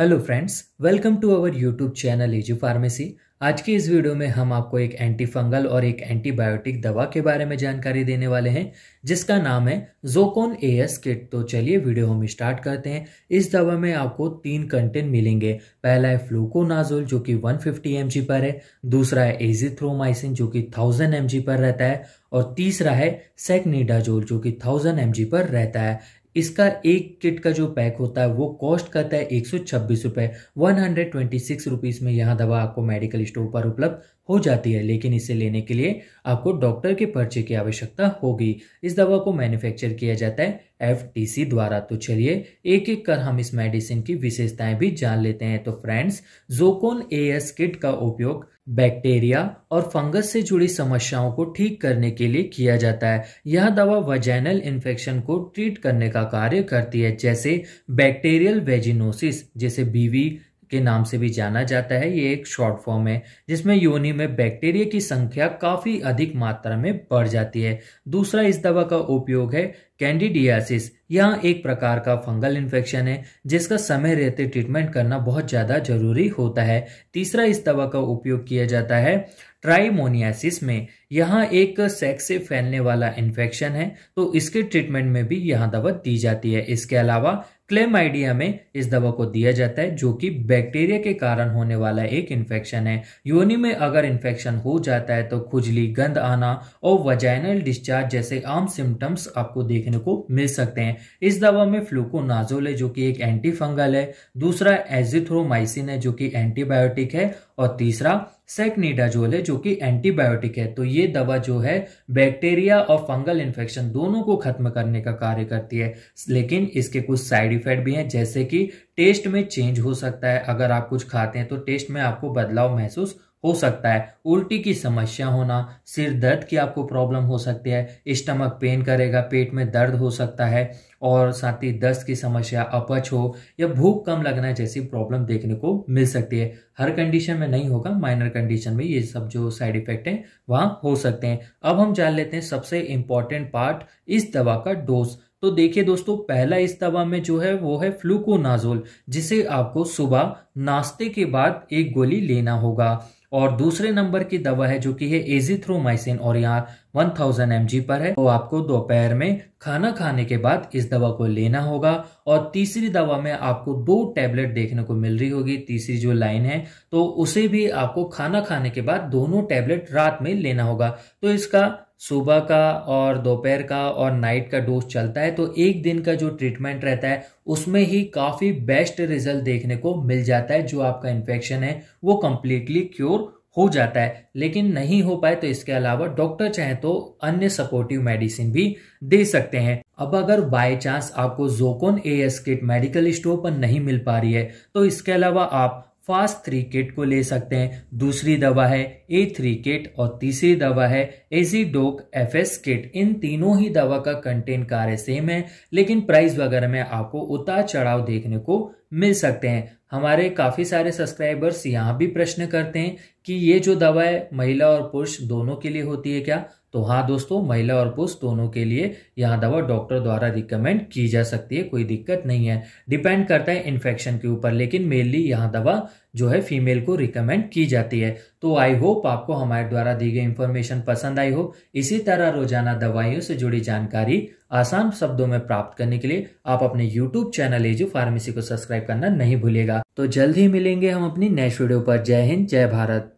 hello friends welcome to our YouTube channel Edu pharmacy आज की इस वीडियो में हम आपको एक एंटी फंगल और एक एंटीबायोटिक दवा के बारे में जानकारी देने वाले हैं जिसका नाम है जोकोन ए एस किट तो चलिए वीडियो हम स्टार्ट करते हैं इस दवा में आपको तीन कंटेंट मिलेंगे पहला है फ्लूकोनाजोल जो कि 150 फिफ्टी पर है दूसरा है एजिथ्रोमाइसिन जो कि थाउजेंड एम पर रहता है और तीसरा है सेकनीडाजोल जो कि थाउजेंड एम पर रहता है इसका एक किट का जो पैक होता है वो कॉस्ट करता है एक सौ छब्बीस रुपये one hundred twenty six rupees में यहाँ दवा आपको मेडिकल स्टोर पर उपलब्ध हो जाती है लेकिन इसे लेने के लिए आपको डॉक्टर के पर्चे की आवश्यकता होगी इस दवा को मैन्युफैक्चर किया जाता है एफ द्वारा तो चलिए एक एक कर हम इस मेडिसिन की विशेषताएं भी जान लेते हैं तो फ्रेंड्स जोकोन ए किट का उपयोग बैक्टीरिया और फंगस से जुड़ी समस्याओं को ठीक करने के लिए किया जाता है यह दवा वजैनल इन्फेक्शन को ट्रीट करने का कार्य करती है जैसे बैक्टीरियल वेजिनोसिस जैसे बीवी के नाम से भी जाना जाता है ये एक शॉर्ट फॉर्म है जिसमें योनि में बैक्टीरिया की संख्या काफ़ी अधिक मात्रा में बढ़ जाती है दूसरा इस दवा का उपयोग है कैंडिडियासिस यह एक प्रकार का फंगल इन्फेक्शन है जिसका समय रहते ट्रीटमेंट करना बहुत ज़्यादा जरूरी होता है तीसरा इस दवा का उपयोग किया जाता है ट्राइमोनियासिस में यहाँ एक सेक्स से फैलने वाला इन्फेक्शन है तो इसके ट्रीटमेंट में भी यह दवा दी जाती है इसके अलावा क्लेम आइडिया में इस दवा को दिया जाता है जो कि बैक्टीरिया के कारण होने वाला एक इन्फेक्शन है योनि में अगर इन्फेक्शन हो जाता है तो खुजली गंद आना और वजाइनल डिस्चार्ज जैसे आम सिम्टम्स आपको देखने को मिल सकते हैं इस दवा में फ्लूकोनाजोल है जो कि एक एंटी फंगल है दूसरा एजिथ्रोमाइसिन है जो कि एंटीबायोटिक है और तीसरा सेकनीडाजोल है जो कि एंटीबायोटिक है तो ये दवा जो है बैक्टीरिया और फंगल इन्फेक्शन दोनों को खत्म करने का कार्य करती है लेकिन इसके कुछ साइड इफेक्ट भी हैं जैसे कि टेस्ट में चेंज हो सकता है अगर आप कुछ खाते हैं तो टेस्ट में आपको बदलाव महसूस हो सकता है उल्टी की समस्या होना सिर दर्द की आपको प्रॉब्लम हो सकती है स्टमक पेन करेगा पेट में दर्द हो सकता है और साथ ही दस्त की समस्या अपच हो या भूख कम लगना जैसी प्रॉब्लम देखने को मिल सकती है हर कंडीशन में नहीं होगा माइनर कंडीशन में ये सब जो साइड इफेक्ट हैं वहाँ हो सकते हैं अब हम जान लेते हैं सबसे इम्पॉर्टेंट पार्ट इस दवा का डोज तो देखिए दोस्तों पहला इस दवा में जो है वो है फ्लूकोनाजोल जिसे आपको सुबह नाश्ते के बाद एक गोली लेना होगा और दूसरे नंबर की दवा है जो कि है एजिथ्रोमाइसिन और यहाँ 1000 जी पर है तो आपको दोपहर में खाना खाने के बाद इस दवा को लेना होगा और तीसरी दवा में आपको दो टैबलेट देखने को मिल रही होगी तीसरी जो लाइन है तो उसे भी आपको खाना खाने के बाद दोनों टैबलेट रात में लेना होगा तो इसका सुबह का और दोपहर का और नाइट का डोज चलता है तो एक दिन का जो ट्रीटमेंट रहता है उसमें ही काफ़ी बेस्ट रिजल्ट देखने को मिल जाता है जो आपका इन्फेक्शन है वो कंप्लीटली क्योर हो जाता है लेकिन नहीं हो पाए तो इसके अलावा डॉक्टर चाहे तो अन्य सपोर्टिव मेडिसिन भी दे सकते हैं अब अगर बाय चांस आपको जोकोन A S kit medical store पर नहीं मिल पा रही है तो इसके अलावा आप फास्ट थ्री किट को ले सकते हैं दूसरी दवा है ए थ्री किट और तीसरी दवा है एजीडोक एफ एस किट इन तीनों ही दवा का कंटेंट कार्य सेम है लेकिन प्राइस वगैरह में आपको उतार चढ़ाव देखने को मिल सकते हैं हमारे काफ़ी सारे सब्सक्राइबर्स यहाँ भी प्रश्न करते हैं कि ये जो दवा है महिला और पुरुष दोनों के लिए होती है क्या तो हाँ दोस्तों महिला और पुरुष दोनों के लिए यह दवा डॉक्टर द्वारा रिकमेंड की जा सकती है कोई दिक्कत नहीं है डिपेंड करता है इन्फेक्शन के ऊपर लेकिन मेनली यह दवा जो है फीमेल को रिकमेंड की जाती है तो आई होप आपको हमारे द्वारा दी गई इन्फॉर्मेशन पसंद आई हो इसी तरह रोजाना दवाइयों से जुड़ी जानकारी आसान शब्दों में प्राप्त करने के लिए आप अपने YouTube चैनल एजू फार्मेसी को सब्सक्राइब करना नहीं भूलेगा तो जल्द ही मिलेंगे हम अपनी नेक्स्ट वीडियो पर जय हिंद जय भारत